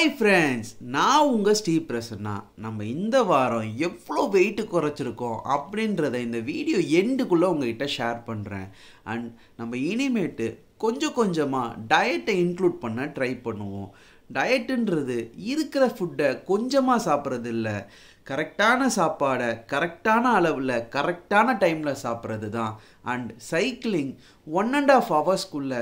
hi friends நான் உங்கள் ஸ்டீ பிரசன்னா நம்ம இந்த வாரம் எவ்வளோ வெயிட்டு குறைச்சிருக்கோம் அப்படின்றத இந்த வீடியோ எண்டுக்குள்ளே உங்ககிட்ட ஷேர் பண்ணுறேன் அண்ட் நம்ம இனிமேட்டு கொஞ்சம் கொஞ்சமாக டயட்டை இன்க்ளூட் பண்ண ட்ரை பண்ணுவோம் டயட்டுன்றது இருக்கிற ஃபுட்டை கொஞ்சமாக சாப்பிட்றது இல்லை கரெக்டான சாப்பாடை கரெக்டான அளவில் கரெக்டான டைமில் சாப்பிட்றது தான் and cycling one and half ஹவர்ஸ்க்குள்ளே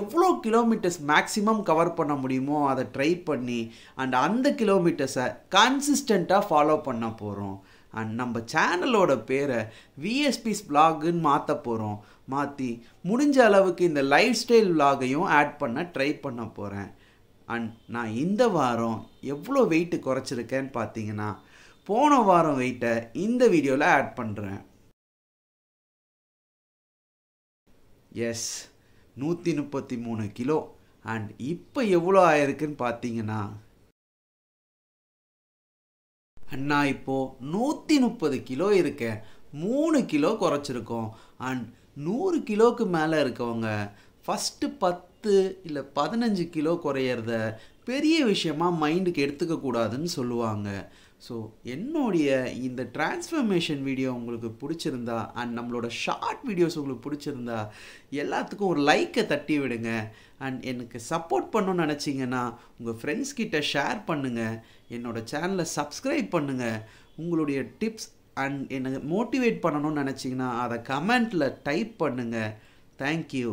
எவ்வளோ கிலோமீட்டர்ஸ் மேக்ஸிமம் கவர் பண்ண முடியுமோ அதை ட்ரை பண்ணி அண்ட் அந்த கிலோமீட்டர்ஸை கன்சிஸ்டண்ட்டாக ஃபாலோ பண்ண போகிறோம் அண்ட் நம்ம சேனலோட பேரை விஎஸ்பிஸ் பிளாகுன்னு மாற்ற போகிறோம் மாற்றி முடிஞ்ச அளவுக்கு இந்த லைஃப் ஸ்டைல் விலாகையும் ஆட் பண்ண ட்ரை பண்ண போகிறேன் அண்ட் நான் இந்த வாரம் எவ்வளோ வெயிட்டு குறைச்சிருக்கேன்னு பார்த்தீங்கன்னா போன வாரம் வெயிட்டை இந்த வீடியோவில் ஆட் பண்ணுறேன் எஸ் நூற்றி முப்பத்தி மூணு கிலோ அண்ட் இப்போ எவ்வளோ ஆயிருக்குன்னு பார்த்தீங்கன்னா அண்ணா இப்போது நூற்றி முப்பது கிலோ இருக்கேன் மூணு கிலோ குறைச்சிருக்கோம் அண்ட் நூறு கிலோவுக்கு மேலே இருக்கவங்க ஃபஸ்ட்டு பத்து பத்து இல்லை பதினஞ்சு கிலோ குறையிறத பெரிய விஷயமாக மைண்டுக்கு எடுத்துக்கக்கூடாதுன்னு சொல்லுவாங்க ஸோ என்னுடைய இந்த டிரான்ஸ்ஃபர்மேஷன் வீடியோ உங்களுக்கு பிடிச்சிருந்தா அண்ட் நம்மளோட ஷார்ட் வீடியோஸ் உங்களுக்கு பிடிச்சிருந்தா எல்லாத்துக்கும் ஒரு லைக்கை தட்டி விடுங்க அண்ட் எனக்கு சப்போர்ட் பண்ணணும்னு நினச்சிங்கன்னா உங்கள் ஃப்ரெண்ட்ஸ் கிட்ட ஷேர் பண்ணுங்கள் என்னோடய சேனலை சப்ஸ்கிரைப் பண்ணுங்கள் உங்களுடைய டிப்ஸ் அண்ட் என்னை மோட்டிவேட் பண்ணணும்னு நினச்சிங்கன்னா அதை கமெண்ட்டில் டைப் பண்ணுங்கள் தேங்க்யூ